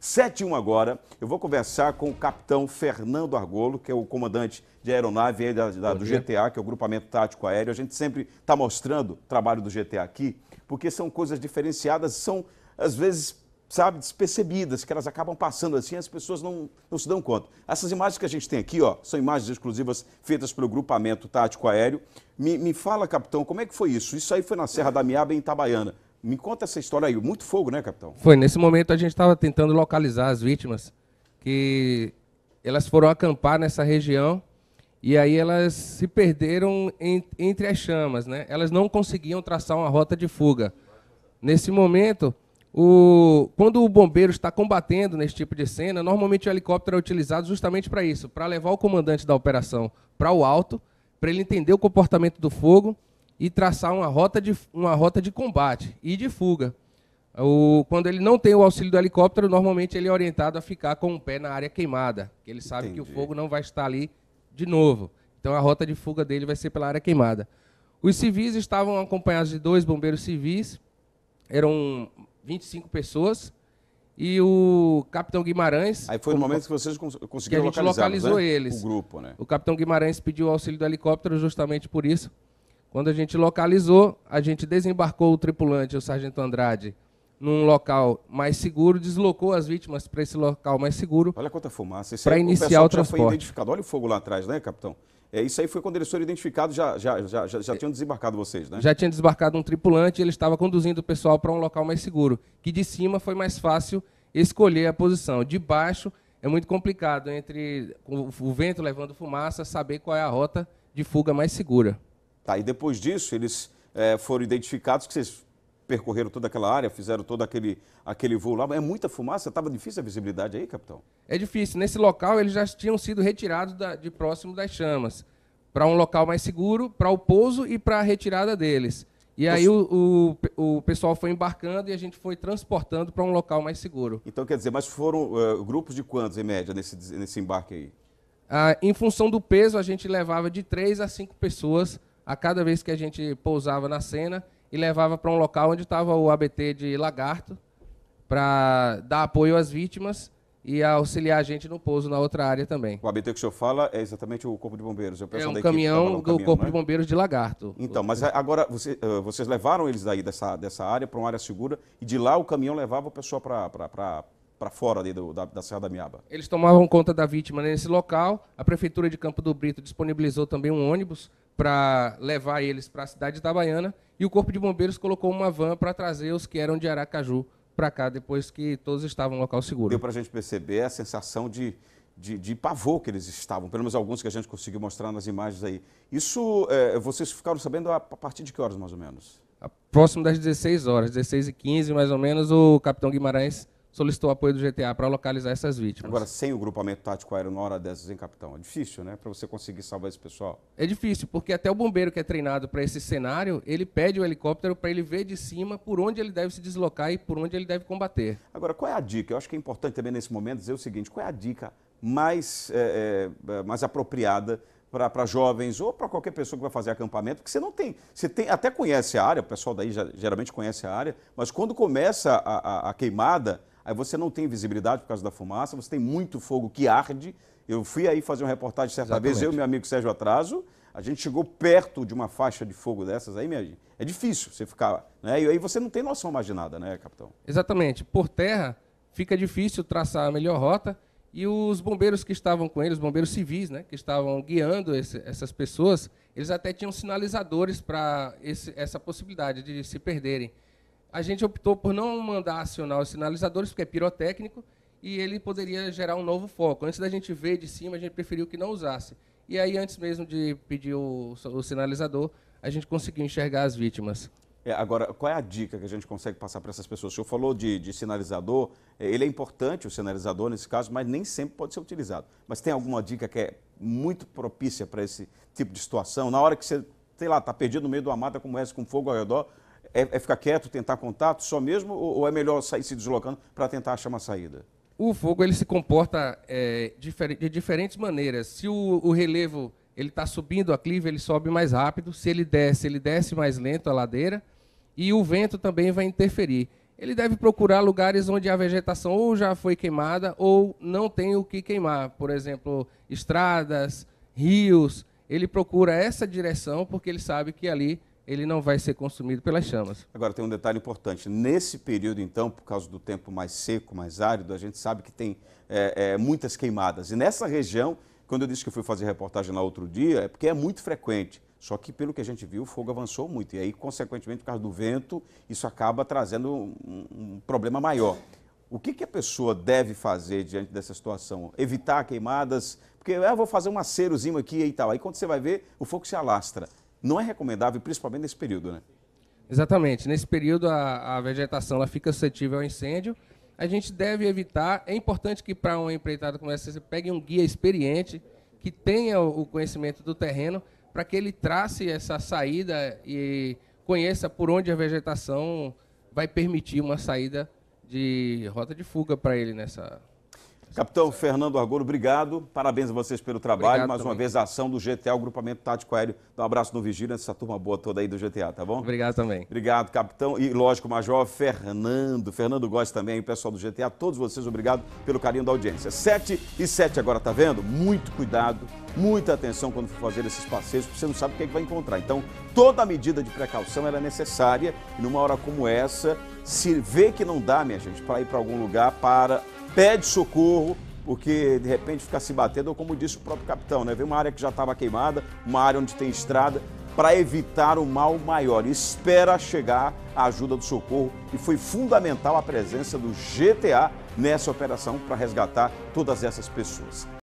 7 1 agora, eu vou conversar com o capitão Fernando Argolo, que é o comandante de aeronave da, da, do GTA, que é o Grupamento Tático Aéreo. A gente sempre está mostrando o trabalho do GTA aqui, porque são coisas diferenciadas, são, às vezes, sabe, despercebidas, que elas acabam passando assim, as pessoas não, não se dão conta. Essas imagens que a gente tem aqui, ó, são imagens exclusivas feitas pelo grupamento tático aéreo. Me, me fala, capitão, como é que foi isso? Isso aí foi na Serra da Miaba, em Itabaiana. Me conta essa história aí. Muito fogo, né, capitão? Foi. Nesse momento a gente estava tentando localizar as vítimas que elas foram acampar nessa região e aí elas se perderam em, entre as chamas, né? Elas não conseguiam traçar uma rota de fuga. Nesse momento, o, quando o bombeiro está combatendo nesse tipo de cena, normalmente o helicóptero é utilizado justamente para isso, para levar o comandante da operação para o alto, para ele entender o comportamento do fogo e traçar uma rota de, uma rota de combate e de fuga. O, quando ele não tem o auxílio do helicóptero, normalmente ele é orientado a ficar com o um pé na área queimada, que ele sabe Entendi. que o fogo não vai estar ali de novo. Então a rota de fuga dele vai ser pela área queimada. Os civis estavam acompanhados de dois bombeiros civis, eram 25 pessoas, e o capitão Guimarães. Aí foi no momento que vocês conseguiram que a gente né? localizou né? eles. O grupo, né? O capitão Guimarães pediu o auxílio do helicóptero justamente por isso. Quando a gente localizou, a gente desembarcou o tripulante, o sargento Andrade, num local mais seguro, deslocou as vítimas para esse local mais seguro. Olha quanta fumaça. Para iniciar o, o transporte. Já foi identificado. Olha o fogo lá atrás, né, capitão? É, isso aí foi quando eles foram identificados, já, já, já, já, tinham desembarcado vocês, né? Já tinha desembarcado um tripulante, e ele estava conduzindo o pessoal para um local mais seguro, que de cima foi mais fácil escolher a posição. De baixo é muito complicado, entre o vento levando fumaça, saber qual é a rota de fuga mais segura. Tá, e depois disso, eles é, foram identificados que vocês percorreram toda aquela área, fizeram todo aquele, aquele voo lá. É muita fumaça? Estava difícil a visibilidade aí, capitão? É difícil. Nesse local, eles já tinham sido retirados da, de próximo das chamas para um local mais seguro, para o pouso e para a retirada deles. E aí então o, o, o, pessoal foi embarcando e a gente foi transportando para um local mais seguro. Então, quer dizer, mas foram uh, grupos de quantos, em média, nesse, nesse embarque aí? Ah, em função do peso, a gente levava de três a cinco pessoas a cada vez que a gente pousava na cena e levava para um local onde estava o ABT de Lagarto, para dar apoio às vítimas e auxiliar a gente no pouso na outra área também. O ABT que o senhor fala é exatamente o Corpo de Bombeiros. É, é um caminhão do caminhão, Corpo de né? Bombeiros de Lagarto. Então, mas agora você, uh, vocês levaram eles daí dessa, dessa área para uma área segura e de lá o caminhão levava o pessoal para para fora ali do, da, da, Serra da Miaba. Eles tomavam conta da vítima nesse local. A Prefeitura de Campo do Brito disponibilizou também um ônibus para levar eles para a cidade de Itabaiana e o Corpo de Bombeiros colocou uma van para trazer os que eram de Aracaju para cá, depois que todos estavam no local seguro. Deu para a gente perceber a sensação de, de, de, pavor que eles estavam, pelo menos alguns que a gente conseguiu mostrar nas imagens aí. Isso, é, vocês ficaram sabendo a partir de que horas, mais ou menos? Próximo das 16 horas, 16 e 15 mais ou menos, o capitão Guimarães solicitou apoio do GTA para localizar essas vítimas. Agora, sem o grupamento tático aéreo na hora dessas em capitão, é difícil, né? Para você conseguir salvar esse pessoal. É difícil, porque até o bombeiro que é treinado para esse cenário, ele pede o helicóptero para ele ver de cima por onde ele deve se deslocar e por onde ele deve combater. Agora, qual é a dica? Eu acho que é importante também nesse momento dizer o seguinte: qual é a dica mais, é, é, é mais apropriada para jovens ou para qualquer pessoa que vai fazer acampamento, porque você não tem, você tem, até conhece a área, o pessoal daí já, geralmente conhece a área, mas quando começa a, a, a queimada, aí você não tem visibilidade por causa da fumaça, você tem muito fogo que arde. Eu fui aí fazer uma reportagem certa Exatamente. vez, eu e meu amigo Sérgio Atraso, a gente chegou perto de uma faixa de fogo dessas aí, minha gente. É difícil você ficar. Né? E aí você não tem noção mais de nada, né, capitão? Exatamente. Por terra, fica difícil traçar a melhor rota. E os bombeiros que estavam com eles, os bombeiros civis, né, que estavam guiando esse, essas pessoas, eles até tinham sinalizadores para essa possibilidade de se perderem a gente optou por não mandar acionar os sinalizadores, porque é pirotécnico, e ele poderia gerar um novo foco. Antes da gente ver de cima, a gente preferiu que não usasse. E aí, antes mesmo de pedir o, o sinalizador, a gente conseguiu enxergar as vítimas. É, agora, qual é a dica que a gente consegue passar para essas pessoas? O senhor falou de, de, sinalizador, é, ele é importante, o sinalizador nesse caso, mas nem sempre pode ser utilizado. Mas tem alguma dica que é muito propícia para esse tipo de situação? Na hora que você, sei lá, está perdido no meio de uma mata como é essa, com fogo ao redor, é, é ficar quieto, tentar contato só mesmo, ou, ou é melhor sair se deslocando para tentar achar uma saída? O fogo ele se comporta é, de diferentes maneiras. Se o, o relevo ele está subindo a clive, ele sobe mais rápido. Se ele desce, ele desce mais lento a ladeira. E o vento também vai interferir. Ele deve procurar lugares onde a vegetação ou já foi queimada ou não tem o que queimar. Por exemplo, estradas, rios. Ele procura essa direção porque ele sabe que ali ele não vai ser consumido pelas chamas. Agora, tem um detalhe importante. Nesse período, então, por causa do tempo mais seco, mais árido, a gente sabe que tem é, é, muitas queimadas. E nessa região, quando eu disse que eu fui fazer reportagem lá outro dia, é porque é muito frequente. Só que, pelo que a gente viu, o fogo avançou muito. E aí, consequentemente, por causa do vento, isso acaba trazendo um, um problema maior. O que, que, a pessoa deve fazer diante dessa situação? Evitar queimadas? Porque eu ah, vou fazer um acerozinho aqui e tal. Aí, quando você vai ver, o fogo se alastra não é recomendável, principalmente nesse período, né? Exatamente. Nesse período, a, a vegetação ela fica suscetível ao incêndio. A gente deve evitar. É importante que, para uma empreitada como essa, você pegue um guia experiente, que tenha o conhecimento do terreno, para que ele trace essa saída e conheça por onde a vegetação vai permitir uma saída de rota de fuga para ele nessa, Capitão Fernando Argolo, obrigado. Parabéns a vocês pelo trabalho. Obrigado Mais também. uma vez, a ação do GTA, o grupamento tático aéreo. Dá um abraço no Vigília, essa turma boa toda aí do GTA, tá bom? Obrigado também. Obrigado, capitão. E, lógico, Major Fernando. Fernando Góes também, o pessoal do GTA. Todos vocês, obrigado pelo carinho da audiência. 7 e 7 agora, tá vendo? Muito cuidado, muita atenção quando for fazer esses passeios, porque você não sabe o que, é que vai encontrar. Então, toda medida de precaução é necessária. E numa hora como essa, se vê que não dá, minha gente, para ir para algum lugar, para pede socorro, porque de repente fica se batendo, ou como disse o próprio capitão, né? Vem uma área que já estava queimada, uma área onde tem estrada, para evitar o um mal maior. Espera chegar a ajuda do socorro e foi fundamental a presença do GTA nessa operação para resgatar todas essas pessoas.